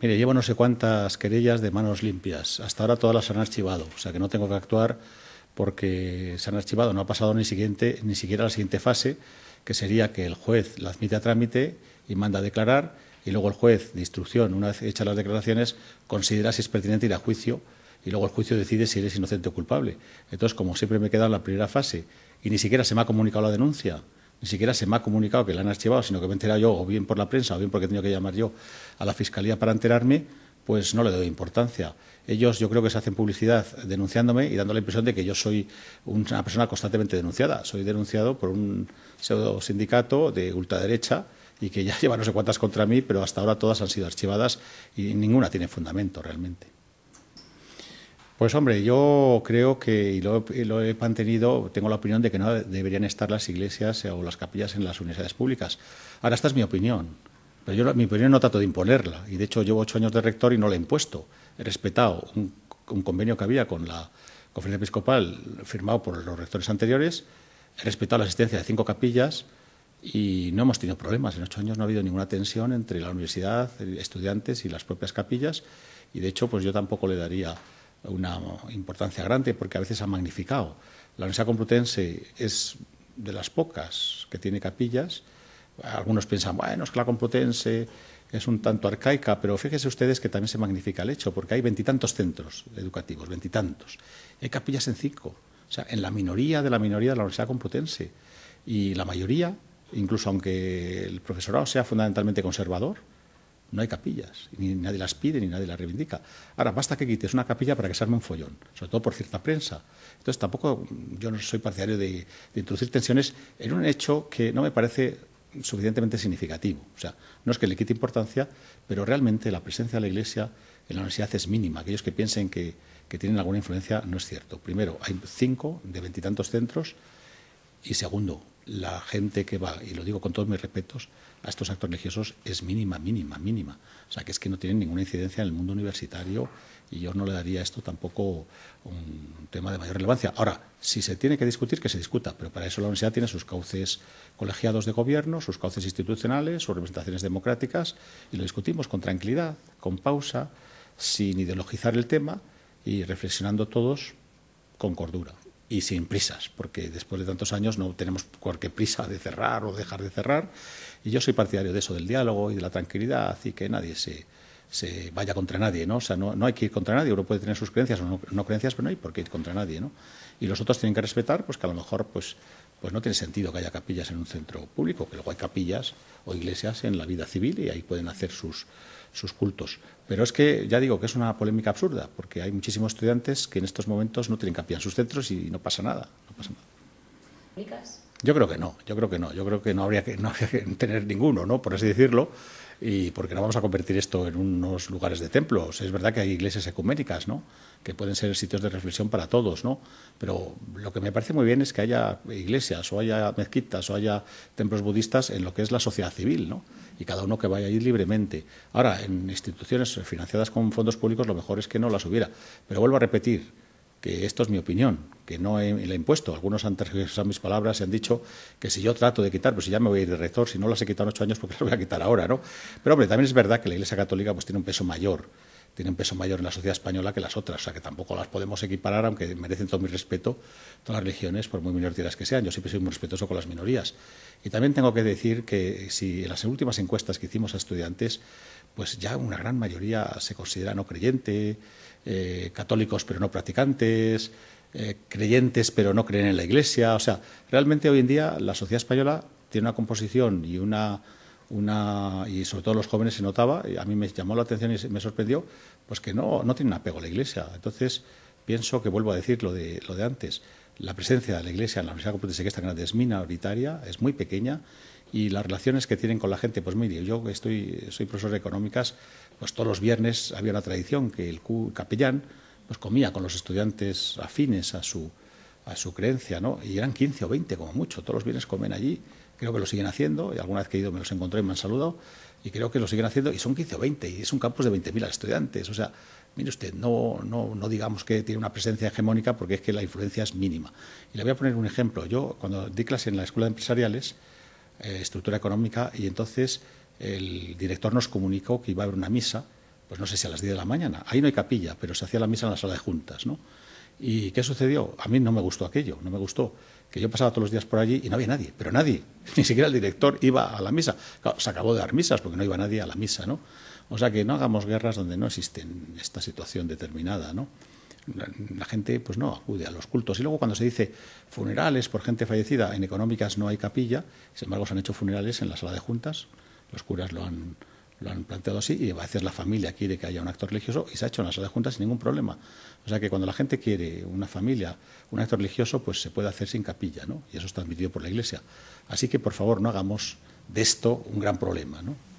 Mire, llevo no sé cuántas querellas de manos limpias. Hasta ahora todas las han archivado, o sea que no tengo que actuar porque se han archivado. No ha pasado ni, siguiente, ni siquiera la siguiente fase, que sería que el juez la admite a trámite y manda a declarar, y luego el juez de instrucción, una vez hechas las declaraciones, considera si es pertinente ir a juicio y luego el juicio decide si eres inocente o culpable. Entonces, como siempre me he quedado en la primera fase y ni siquiera se me ha comunicado la denuncia, ni siquiera se me ha comunicado que la han archivado, sino que me he enterado yo, o bien por la prensa, o bien porque he tenido que llamar yo a la Fiscalía para enterarme, pues no le doy importancia. Ellos yo creo que se hacen publicidad denunciándome y dando la impresión de que yo soy una persona constantemente denunciada. Soy denunciado por un pseudo sindicato de ultraderecha y que ya lleva no sé cuántas contra mí, pero hasta ahora todas han sido archivadas y ninguna tiene fundamento realmente. Pues hombre, yo creo que, y lo, he mantenido, tengo la opinión de que no deberían estar las iglesias o las capillas en las universidades públicas. Ahora, esta es mi opinión, pero yo mi opinión no trato de imponerla, y de hecho llevo ocho años de rector y no la he impuesto. He respetado un, convenio que había con la conferencia episcopal firmado por los rectores anteriores, he respetado la existencia de cinco capillas y no hemos tenido problemas. En ocho años no ha habido ninguna tensión entre la universidad, estudiantes y las propias capillas, y de hecho pues yo tampoco le daría una importancia grande porque a veces ha magnificado. La Universidad Complutense es de las pocas que tiene capillas. Algunos piensan, bueno, es que la Complutense es un tanto arcaica, pero fíjense ustedes que también se magnifica el hecho, porque hay veintitantos centros educativos, veintitantos. Hay capillas en cinco, o sea, en la minoría de la minoría de la Universidad Complutense. Y la mayoría, incluso aunque el profesorado sea fundamentalmente conservador, no hay capillas, ni nadie las pide, ni nadie las reivindica. Ahora, basta que quites una capilla para que se arme un follón, sobre todo por cierta prensa. Entonces, tampoco mm, yo no soy partidario de, introducir tensiones en un hecho que no me parece suficientemente significativo. O sea, no es que le quite importancia, pero realmente la presencia de la Iglesia en la universidad es mínima. Aquellos que piensen que, que tienen alguna influencia no es cierto. Primero, hay cinco de veintitantos centros y segundo, la gente que va, y lo digo con todos mis respetos, a estos actos religiosos es mínima, mínima, mínima. O sea, que es que no tienen ninguna incidencia en el mundo universitario y yo no le daría esto tampoco un tema de mayor relevancia. Ahora, si se tiene que discutir, que se discuta, pero para eso la universidad tiene sus cauces colegiados de gobierno, sus cauces institucionales, sus representaciones democráticas y lo discutimos con tranquilidad, con pausa, sin ideologizar el tema y reflexionando todos con cordura y sin prisas, porque después de tantos años no tenemos cualquier prisa de cerrar o dejar de cerrar. Y yo soy partidario de eso, del diálogo y de la tranquilidad y que nadie se, se vaya contra nadie, ¿no? O sea, no, hay que ir contra nadie, uno puede tener sus creencias o no, creencias, pero no hay por qué ir contra nadie, ¿no? Y los otros tienen que respetar, pues que a lo mejor, pues, pues no tiene sentido que haya capillas en un centro público, que luego hay capillas o iglesias en la vida civil y ahí pueden hacer sus, sus cultos. Pero es que ya digo que es una polémica absurda, porque hay muchísimos estudiantes que en estos momentos no tienen capilla en sus centros y no pasa nada, no pasa nada. Yo creo que no, yo creo que no, yo creo que no habría que, no que tener ninguno, ¿no? Por así decirlo y porque no vamos a convertir esto en unos lugares de templos. Es verdad que hay iglesias ecuménicas, ¿no? que pueden ser sitios de reflexión para todos, ¿no? Pero lo que me parece muy bien es que haya iglesias o haya mezquitas o haya templos budistas en lo que es la sociedad civil, ¿no? Y cada uno que vaya a ir libremente. Ahora, en instituciones financiadas con fondos públicos lo mejor es que no las hubiera. Pero vuelvo a repetir que esto es mi opinión que no he, he impuesto. Algunos han tergiversado mis palabras y han dicho que si yo trato de quitar, pues si ya me voy a ir de rector, si no las he quitado en ocho años, porque las voy a quitar ahora, ¿no? Pero hombre, también es verdad que la Iglesia Católica pues tiene un peso mayor tiene un peso mayor en la sociedad española que las otras, o sea que tampoco las podemos equiparar, aunque merecen todo mi respeto, todas las religiones, por muy minoritarias que sean. Yo siempre soy muy respetuoso con las minorías. Y también tengo que decir que si en las últimas encuestas que hicimos a estudiantes, pues ya una gran mayoría se considera no creyente, eh, católicos pero no practicantes, eh, creyentes pero no creen en la Iglesia. O sea, realmente hoy en día la sociedad española tiene una composición y una, y sobre todo los jóvenes se notaba, y a mí me llamó la atención y me sorprendió, pues que no, no tienen apego a la Iglesia. Entonces, pienso que vuelvo a decir lo de, lo de antes. La presencia de la Iglesia en la Universidad Complutense que está grande es minoritaria, es muy pequeña y las relaciones que tienen con la gente, pues mire, yo estoy, soy profesor de económicas, pues todos los viernes había una tradición que el capellán pues comía con los estudiantes afines a su, a su creencia, ¿no? Y eran 15 o 20 como mucho, todos los viernes comen allí, creo que lo siguen haciendo, y alguna vez que he ido me los encontré y me han saludado, y creo que lo siguen haciendo, y son 15 o 20, y es un campus de 20.000 estudiantes, o sea, mire usted, no, no, digamos que tiene una presencia hegemónica porque es que la influencia es mínima. Y le voy a poner un ejemplo, yo cuando di clase en la Escuela de Empresariales, eh, Estructura Económica, y entonces el director nos comunicó que iba a haber una misa, pues no sé si a las 10 de la mañana. Ahí no hay capilla, pero se hacía la misa en la sala de juntas, ¿no? ¿Y qué sucedió? A mí no me gustó aquello, no me gustó. Que yo pasaba todos los días por allí y no había nadie, pero nadie, ni siquiera el director iba a la misa. se acabó de dar misas porque no iba nadie a la misa, ¿no? O sea que no hagamos guerras donde no existe esta situación determinada, ¿no? La, la gente, pues no, acude a los cultos. Y luego cuando se dice funerales por gente fallecida, en económicas no hay capilla, sin embargo se han hecho funerales en la sala de juntas, los curas lo han, lo han planteado así y a veces la familia quiere que haya un acto religioso y se ha hecho en la sala de juntas sin ningún problema. O sea que cuando la gente quiere una familia, un acto religioso, pues se puede hacer sin capilla, ¿no? Y eso está admitido por la Iglesia. Así que, por favor, no hagamos de esto un gran problema, ¿no?